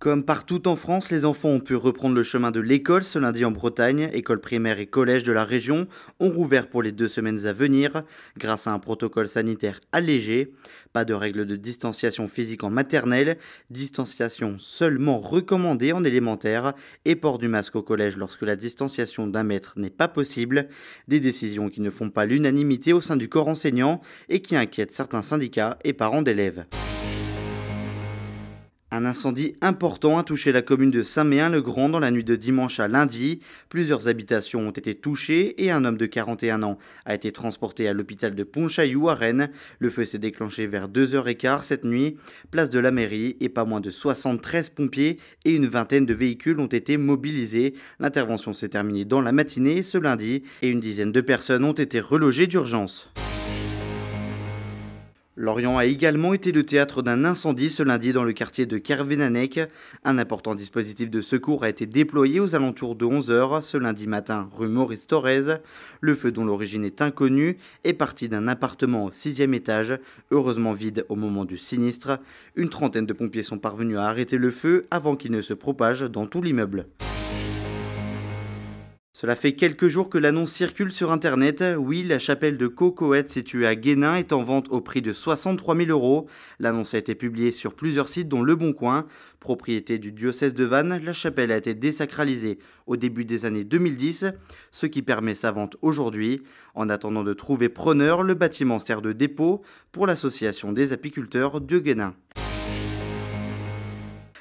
Comme partout en France, les enfants ont pu reprendre le chemin de l'école ce lundi en Bretagne. Écoles primaires et collèges de la région ont rouvert pour les deux semaines à venir grâce à un protocole sanitaire allégé. Pas de règles de distanciation physique en maternelle, distanciation seulement recommandée en élémentaire et port du masque au collège lorsque la distanciation d'un mètre n'est pas possible. Des décisions qui ne font pas l'unanimité au sein du corps enseignant et qui inquiètent certains syndicats et parents d'élèves. Un incendie important a touché la commune de Saint-Méen-le-Grand dans la nuit de dimanche à lundi. Plusieurs habitations ont été touchées et un homme de 41 ans a été transporté à l'hôpital de Pontchaillou à Rennes. Le feu s'est déclenché vers 2h15 cette nuit, place de la mairie et pas moins de 73 pompiers et une vingtaine de véhicules ont été mobilisés. L'intervention s'est terminée dans la matinée ce lundi et une dizaine de personnes ont été relogées d'urgence. Lorient a également été le théâtre d'un incendie ce lundi dans le quartier de Kervenanek. Un important dispositif de secours a été déployé aux alentours de 11h ce lundi matin rue Maurice Thorez. Le feu dont l'origine est inconnue est parti d'un appartement au sixième étage, heureusement vide au moment du sinistre. Une trentaine de pompiers sont parvenus à arrêter le feu avant qu'il ne se propage dans tout l'immeuble. Cela fait quelques jours que l'annonce circule sur Internet. Oui, la chapelle de Cocoët située à Guénin est en vente au prix de 63 000 euros. L'annonce a été publiée sur plusieurs sites dont Le Bon Propriété du diocèse de Vannes, la chapelle a été désacralisée au début des années 2010, ce qui permet sa vente aujourd'hui. En attendant de trouver preneur, le bâtiment sert de dépôt pour l'association des apiculteurs de Guénin.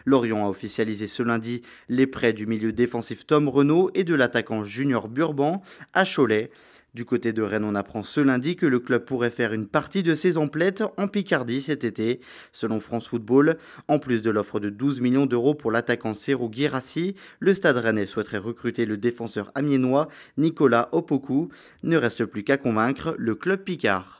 Lorient a officialisé ce lundi les prêts du milieu défensif Tom Renault et de l'attaquant Junior Burban à Cholet. Du côté de Rennes, on apprend ce lundi que le club pourrait faire une partie de ses emplettes en Picardie cet été, selon France Football. En plus de l'offre de 12 millions d'euros pour l'attaquant Serou Guirassi, le stade rennais souhaiterait recruter le défenseur amiénois Nicolas Opoku. Ne reste plus qu'à convaincre le club Picard.